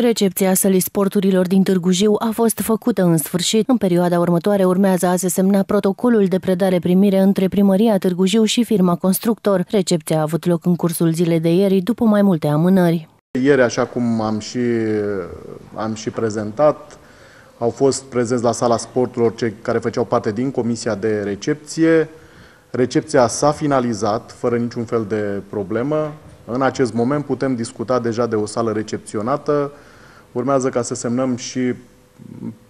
Recepția sălii sporturilor din Târgu Jiu a fost făcută în sfârșit. În perioada următoare urmează a se semna protocolul de predare-primire între primăria Târgu Jiu și firma constructor. Recepția a avut loc în cursul zilei de ieri după mai multe amânări. Ieri, așa cum am și, am și prezentat, au fost prezenți la sala sporturilor cei care făceau parte din comisia de recepție. Recepția s-a finalizat fără niciun fel de problemă. În acest moment putem discuta deja de o sală recepționată. Urmează ca să semnăm și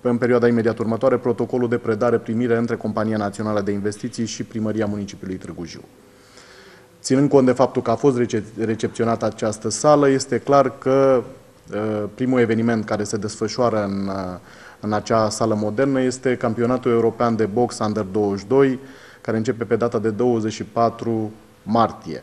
în perioada imediat următoare protocolul de predare-primire între Compania Națională de Investiții și Primăria Municipiului Târgu Jiu. Ținând cont de faptul că a fost recepționată această sală, este clar că uh, primul eveniment care se desfășoară în, uh, în acea sală modernă este Campionatul European de Box Under 22, care începe pe data de 24 martie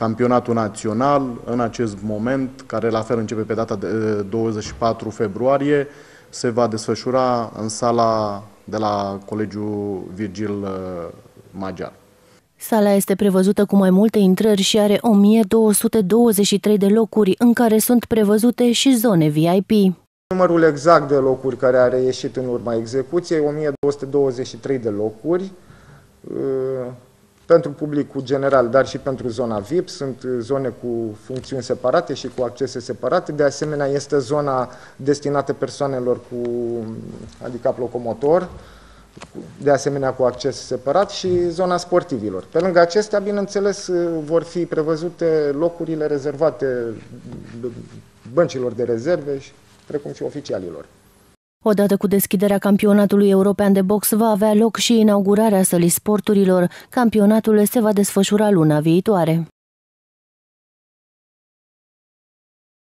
campionatul național în acest moment, care la fel începe pe data de 24 eh, februarie, se va desfășura în sala de la Colegiul Virgil eh, Magiar. Sala este prevăzută cu mai multe intrări și are 1223 de locuri, în care sunt prevăzute și zone VIP. Numărul exact de locuri care a reieșit în urma execuției, 1223 de locuri, eh, pentru publicul general, dar și pentru zona VIP. Sunt uh, zone cu funcțiuni separate și cu accese separate. De asemenea, este zona destinată persoanelor cu mm, handicap locomotor, de asemenea cu acces separat și zona sportivilor. Pe lângă acestea, bineînțeles, uh, vor fi prevăzute locurile rezervate mm, băncilor de rezerve, precum și oficialilor. Odată cu deschiderea campionatului european de box va avea loc și inaugurarea sălii sporturilor. Campionatul se va desfășura luna viitoare.